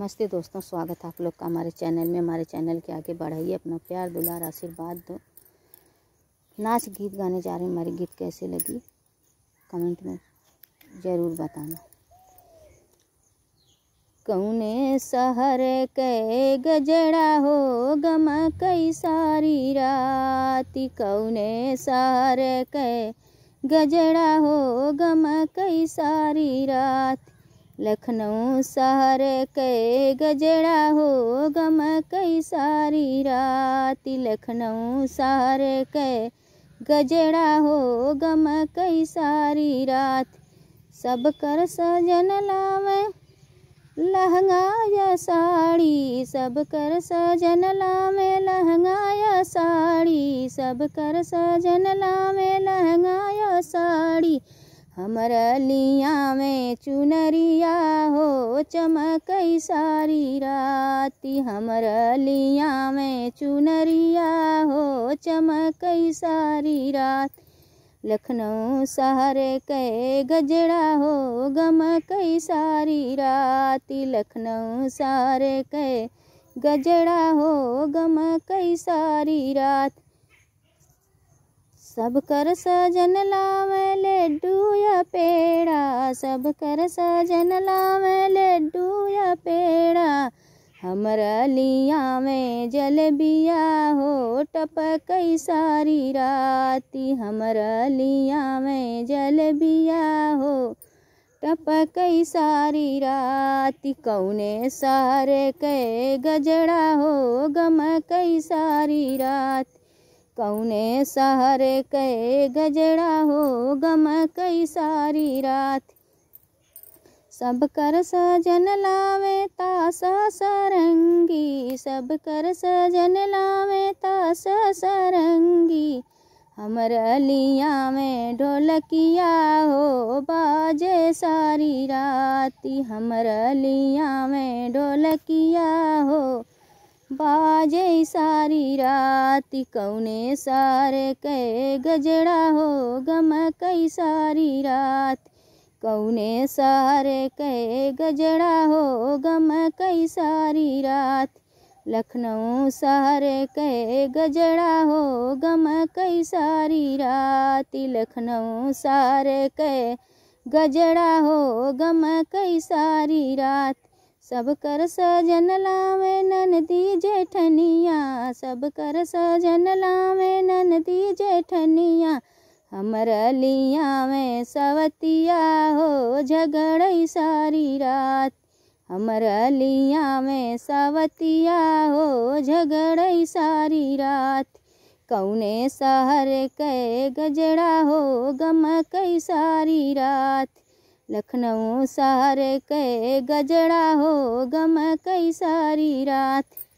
नमस्ते दोस्तों स्वागत है आप लोग का हमारे चैनल में हमारे चैनल के आगे बढ़ाइए अपना प्यार दुलार आशीर्वाद दो नाच गीत गाने जा रहे हैं हमारे गीत कैसे लगी कमेंट में ज़रूर बताना कौने शहर के गजड़ा हो गम कई सारी रात कौने शहर के गजड़ा हो गम कई सारी रात लखनऊ शहर के गजड़ा हो गम कई सारी रात लखनऊ शहर के गजड़ा हो गम कई सारी रात सब कर सजन लावे लहंगा या साड़ी सब कर सजन लावे लहंगा या साड़ी सब कर सजन लावे लहंगा या साड़ी हमर लिया में चुनरिया हो चमकई सारी राती हमर लिया में चुनरिया हो चमकई सारी रात लखनऊ शहर के गजड़ा हो गम कई सारी राती लखनऊ शहर के गजड़ा हो गम कई सारी रात सब कर सजन लावे लड्डू या पेड़ा सब कर सजन लावे लड्डू या पेड़ा हमरा लिया में जलबिया हो टप कई सारी राती हमरा लिया में जलबिया हो टप कई सारी राती कौने सारे के गजड़ा हो गम कई सारी रात कौने सहर कै गजड़ा हो गम कई सारी रात सब कर सजन लावे तासा सरंगी सब कर सजन लावे तासा सरंगी हमर अलिया में ढोलकिया हो बाजे सारी राती हमर अलिया में ढोलकिया हो बाजे सारी रात कौने सारे के गजड़ा हो गम कई सारी रात कौने सारे के गजड़ा हो गम कई सारी रात लखनऊ सारे के गजड़ा हो गम कई सारी रात लखनऊ सारे के गजड़ा हो गम कई सारी रात सब कर सजन लावे दी जेठनिया सब कर सजन लावे दी जेठनिया हमर लिया में सवतिया हो झगड़ई सारी रात हमर लिया में सवतिया हो झगड़ई सारी रात कौने सहर के गजड़ा हो गम कई सारी रात लखनऊ सारे कहे गजड़ा हो गम कई सारी रात